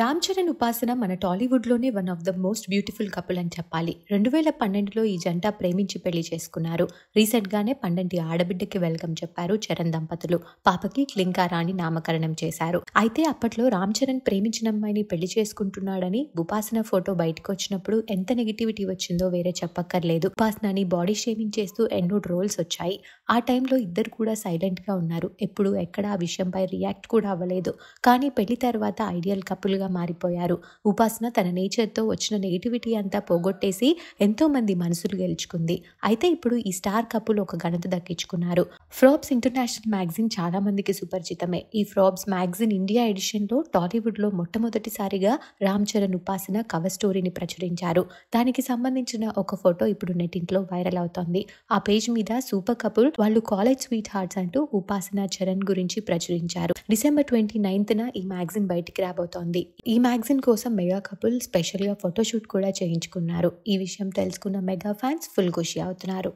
రామ్ చరణ్ ఉపాసన మన టాలీవుడ్లోనే one of the most beautiful couple అని చెప్పాలి రెండు వేల పన్నెండులో ఈ జంట ప్రేమించి పెళ్లి చేసుకున్నారు రీసెంట్గానే పండంటి ఆడబిడ్డకి వెల్కమ్ చెప్పారు చరణ్ దంపతులు పాపకి క్లింకారాణి నామకరణం చేశారు అయితే అప్పట్లో రామ్ చరణ్ ప్రేమించిన అమ్మాయిని పెళ్లి చేసుకుంటున్నాడని ఉపాసన ఫోటో బయటకు వచ్చినప్పుడు ఎంత నెగిటివిటీ వచ్చిందో వేరే చెప్పక్కర్లేదు ఉపాసనని బాడీ షేమింగ్ చేస్తూ ఎన్నో రోల్స్ వచ్చాయి ఆ టైంలో ఇద్దరు కూడా సైలెంట్గా ఉన్నారు ఎప్పుడు ఎక్కడ ఆ విషయంపై రియాక్ట్ కూడా అవ్వలేదు కానీ పెళ్లి తర్వాత ఐడియల్ కపుల్గా మారిపోయారు ఉపాసన తన నేచర్తో వచ్చిన నెగిటివిటీ అంతా పోగొట్టేసి ఎంతోమంది మనసులు గెలుచుకుంది అయితే ఇప్పుడు ఈ స్టార్ కప్పులు ఒక ఘనత దక్కించుకున్నారు ఫ్రాబ్స్ ఇంటర్నేషనల్ మ్యాగజైన్ చాలా మందికి సుపరిచితమే ఈ ఫ్రాబ్స్ మ్యాగజైన్ ఇండియా ఎడిషన్లో టాలీవుడ్లో మొట్టమొదటిసారిగా రామ్ చరణ్ ఉపాసన కవర్ స్టోరీని ప్రచురించారు దానికి సంబంధించిన ఒక ఫోటో ఇప్పుడు నెటింట్లో వైరల్ అవుతోంది ఆ పేజ్ మీద సూపర్ కపుల్ వాళ్ళు కాలేజ్ స్వీట్ హార్ట్స్ అంటూ ఉపాసన చరణ్ గురించి ప్రచురించారు డిసెంబర్ ట్వంటీ నైన్త్ ఈ మ్యాగజైన్ బయటికి రాబోతోంది ఈ మ్యాగజైన్ కోసం మెగా కపుల్ స్పెషల్గా ఫోటోషూట్ కూడా చేయించుకున్నారు ఈ విషయం తెలుసుకున్న మెగా ఫ్యాన్స్ ఫుల్ ఖుషి అవుతున్నారు